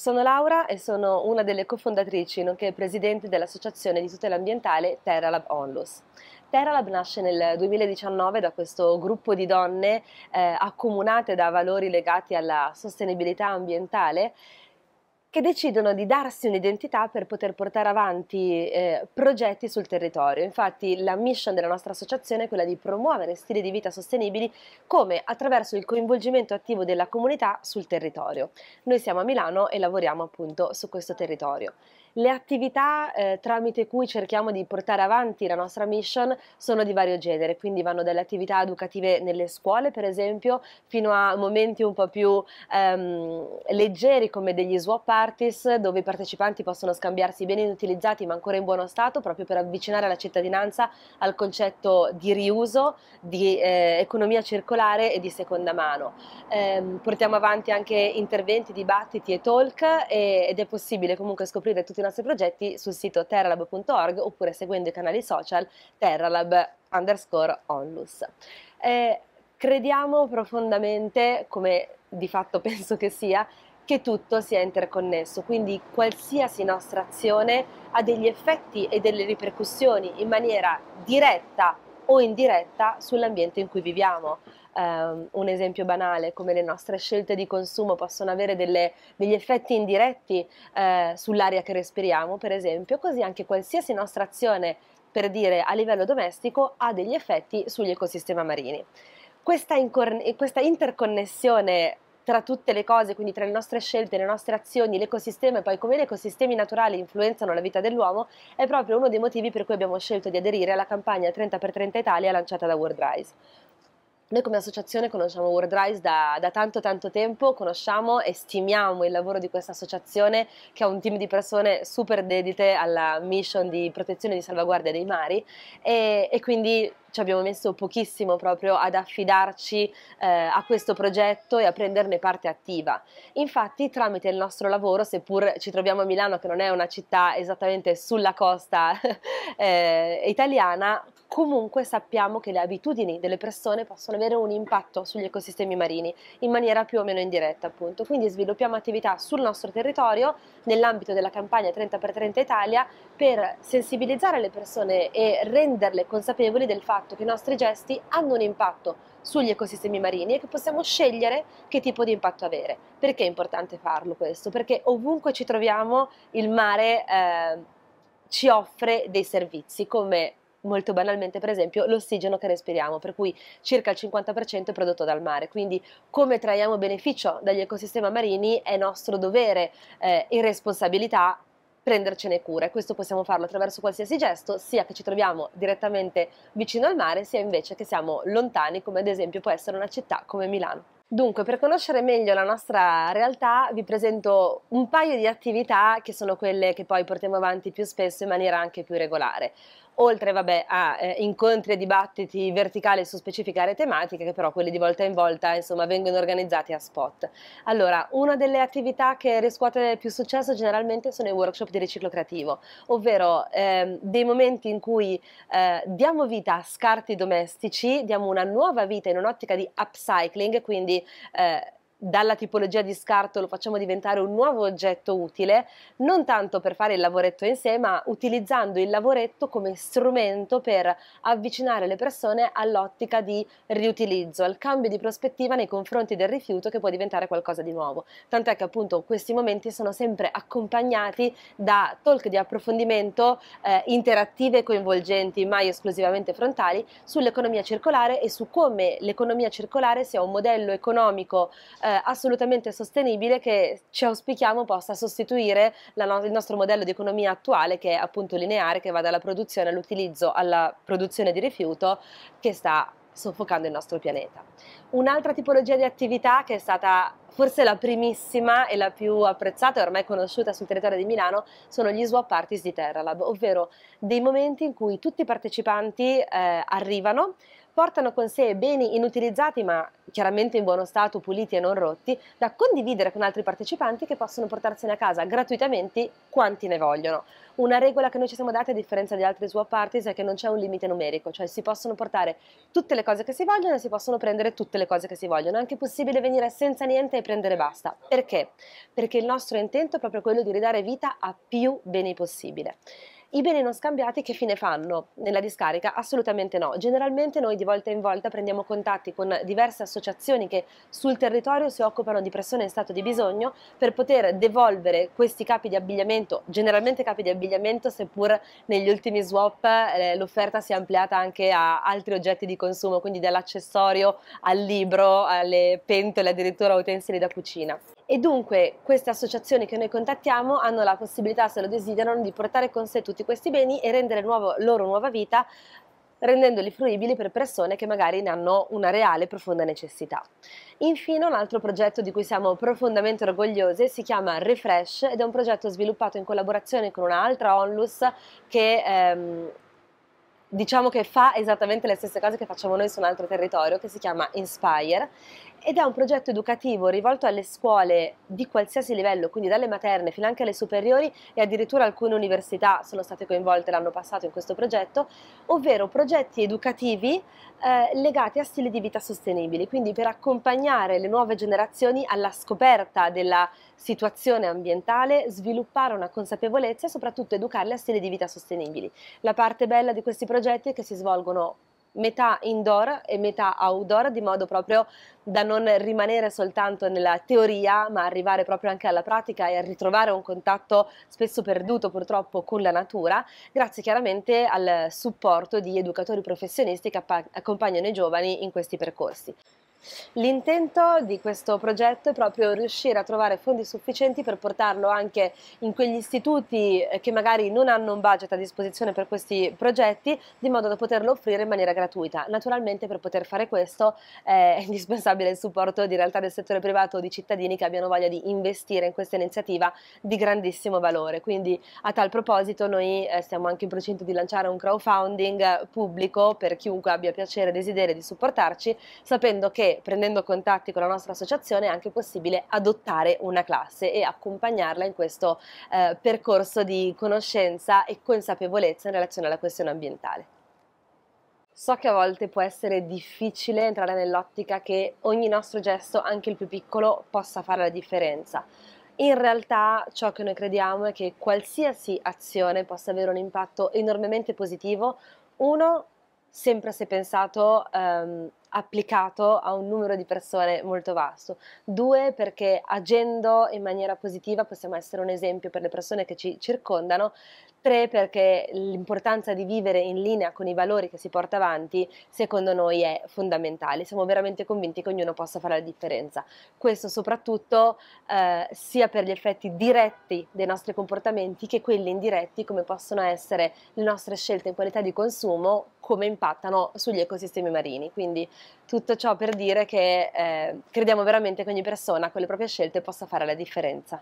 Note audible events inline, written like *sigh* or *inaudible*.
Sono Laura e sono una delle cofondatrici nonché presidente dell'associazione di tutela ambientale Terralab Onlus. Terralab nasce nel 2019 da questo gruppo di donne eh, accomunate da valori legati alla sostenibilità ambientale che decidono di darsi un'identità per poter portare avanti eh, progetti sul territorio. Infatti la mission della nostra associazione è quella di promuovere stili di vita sostenibili come attraverso il coinvolgimento attivo della comunità sul territorio. Noi siamo a Milano e lavoriamo appunto su questo territorio. Le attività eh, tramite cui cerchiamo di portare avanti la nostra mission sono di vario genere, quindi vanno dalle attività educative nelle scuole, per esempio, fino a momenti un po' più ehm, leggeri come degli swap parties, dove i partecipanti possono scambiarsi beni inutilizzati ma ancora in buono stato, proprio per avvicinare la cittadinanza al concetto di riuso, di eh, economia circolare e di seconda mano. Eh, portiamo avanti anche interventi, dibattiti e talk e, ed è possibile comunque scoprire tutte i nostri progetti sul sito terralab.org oppure seguendo i canali social terralab underscore onlus. Eh, crediamo profondamente, come di fatto *laughs* penso che sia, che tutto sia interconnesso, quindi qualsiasi nostra azione ha degli effetti e delle ripercussioni in maniera diretta o indiretta sull'ambiente in cui viviamo. Um, un esempio banale come le nostre scelte di consumo possono avere delle, degli effetti indiretti uh, sull'aria che respiriamo, per esempio, così anche qualsiasi nostra azione, per dire a livello domestico, ha degli effetti sugli ecosistemi marini. Questa, incorn- questa interconnessione tra tutte le cose, quindi tra le nostre scelte, le nostre azioni, l'ecosistema e poi come gli ecosistemi naturali influenzano la vita dell'uomo, è proprio uno dei motivi per cui abbiamo scelto di aderire alla campagna 30x30 Italia lanciata da World Rise. Noi come associazione conosciamo World da, da, tanto tanto tempo, conosciamo e stimiamo il lavoro di questa associazione che ha un team di persone super dedite alla mission di protezione e di salvaguardia dei mari e, e quindi ci abbiamo messo pochissimo proprio ad affidarci eh, a questo progetto e a prenderne parte attiva. Infatti tramite il nostro lavoro, seppur ci troviamo a Milano che non è una città esattamente sulla costa *laughs* eh, italiana, comunque sappiamo che le abitudini delle persone possono avere un impatto sugli ecosistemi marini in maniera più o meno indiretta appunto. Quindi sviluppiamo attività sul nostro territorio nell'ambito della campagna 30x30 Italia per sensibilizzare le persone e renderle consapevoli del fatto che i nostri gesti hanno un impatto sugli ecosistemi marini e che possiamo scegliere che tipo di impatto avere. Perché è importante farlo questo? Perché ovunque ci troviamo il mare eh, ci offre dei servizi come molto banalmente per esempio l'ossigeno che respiriamo, per cui circa il 50% è prodotto dal mare, quindi come traiamo beneficio dagli ecosistemi marini è nostro dovere eh, e responsabilità prendercene cura e questo possiamo farlo attraverso qualsiasi gesto, sia che ci troviamo direttamente vicino al mare, sia invece che siamo lontani, come ad esempio può essere una città come Milano. Dunque, per conoscere meglio la nostra realtà, vi presento un paio di attività che sono quelle che poi portiamo avanti più spesso in maniera anche più regolare. Oltre vabbè, a eh, incontri e dibattiti verticali su specifiche aree tematiche, che però quelli di volta in volta insomma, vengono organizzati a spot. Allora, una delle attività che riscuote più successo generalmente sono i workshop di riciclo creativo, ovvero eh, dei momenti in cui eh, diamo vita a scarti domestici, diamo una nuova vita in un'ottica di upcycling, quindi 呃。dalla tipologia di scarto lo facciamo diventare un nuovo oggetto utile, non tanto per fare il lavoretto in sé, ma utilizzando il lavoretto come strumento per avvicinare le persone all'ottica di riutilizzo, al cambio di prospettiva nei confronti del rifiuto che può diventare qualcosa di nuovo. Tant'è che appunto questi momenti sono sempre accompagnati da talk di approfondimento eh, interattive e coinvolgenti, mai esclusivamente frontali, sull'economia circolare e su come l'economia circolare sia un modello economico eh, eh, assolutamente sostenibile che ci auspichiamo possa sostituire no- il nostro modello di economia attuale che è appunto lineare, che va dalla produzione all'utilizzo alla produzione di rifiuto che sta soffocando il nostro pianeta. Un'altra tipologia di attività che è stata forse la primissima e la più apprezzata e ormai conosciuta sul territorio di Milano sono gli swap parties di Terralab, ovvero dei momenti in cui tutti i partecipanti eh, arrivano, portano con sé beni inutilizzati ma chiaramente in buono stato, puliti e non rotti, da condividere con altri partecipanti che possono portarsene a casa gratuitamente quanti ne vogliono. Una regola che noi ci siamo dati a differenza di altri swap parties è che non c'è un limite numerico, cioè si possono portare tutte le cose che si vogliono e si possono prendere tutte le cose che si vogliono, è anche possibile venire senza niente e prendere basta. Perché? Perché il nostro intento è proprio quello di ridare vita a più beni possibile. I beni non scambiati che fine fanno nella discarica? Assolutamente no. Generalmente noi di volta in volta prendiamo contatti con diverse associazioni che sul territorio si occupano di persone in stato di bisogno per poter devolvere questi capi di abbigliamento, generalmente capi di abbigliamento, seppur negli ultimi swap eh, l'offerta si è ampliata anche a altri oggetti di consumo, quindi dall'accessorio al libro, alle pentole, addirittura utensili da cucina e dunque queste associazioni che noi contattiamo hanno la possibilità, se lo desiderano, di portare con sé tutti questi beni e rendere nuovo, loro nuova vita rendendoli fruibili per persone che magari ne hanno una reale e profonda necessità. Infine un altro progetto di cui siamo profondamente orgogliose si chiama Refresh ed è un progetto sviluppato in collaborazione con un'altra onlus che ehm, diciamo che fa esattamente le stesse cose che facciamo noi su un altro territorio che si chiama Inspire ed è un progetto educativo rivolto alle scuole di qualsiasi livello, quindi dalle materne fino anche alle superiori e addirittura alcune università sono state coinvolte l'anno passato in questo progetto, ovvero progetti educativi eh, legati a stili di vita sostenibili, quindi per accompagnare le nuove generazioni alla scoperta della situazione ambientale, sviluppare una consapevolezza e soprattutto educarle a stili di vita sostenibili. La parte bella di questi progetti è che si svolgono metà indoor e metà outdoor, di modo proprio da non rimanere soltanto nella teoria, ma arrivare proprio anche alla pratica e a ritrovare un contatto spesso perduto purtroppo con la natura, grazie chiaramente al supporto di educatori professionisti che accompagnano i giovani in questi percorsi. L'intento di questo progetto è proprio riuscire a trovare fondi sufficienti per portarlo anche in quegli istituti eh, che magari non hanno un budget a disposizione per questi progetti, di modo da poterlo offrire in maniera gratuita. Naturalmente per poter fare questo è *laughs* indispensabile il supporto di realtà del settore privato o di cittadini che abbiano voglia di investire in questa iniziativa di grandissimo valore. Quindi a tal proposito noi eh, stiamo anche in procinto di lanciare un crowdfunding eh, pubblico per chiunque abbia piacere e desiderio di supportarci, sapendo che prendendo contatti con la nostra associazione è anche possibile adottare una classe e accompagnarla in questo eh, percorso di conoscenza e consapevolezza in relazione alla questione ambientale. So che a volte può essere difficile entrare nell'ottica che ogni nostro gesto, anche il più piccolo, possa fare la differenza. In realtà ciò che noi crediamo è che qualsiasi azione possa avere un impatto enormemente positivo, uno, sempre se pensato um, applicato a un numero di persone molto vasto. Due, perché agendo in maniera positiva possiamo essere un esempio per le persone che ci circondano. Tre, perché l'importanza di vivere in linea con i valori che si porta avanti, secondo noi, è fondamentale. Siamo veramente convinti che ognuno possa fare la differenza. Questo soprattutto eh, sia per gli effetti diretti dei nostri comportamenti che quelli indiretti, come possono essere le nostre scelte in qualità di consumo, come impattano sugli ecosistemi marini. Quindi tutto ciò per dire che eh, crediamo veramente che ogni persona con le proprie scelte possa fare la differenza.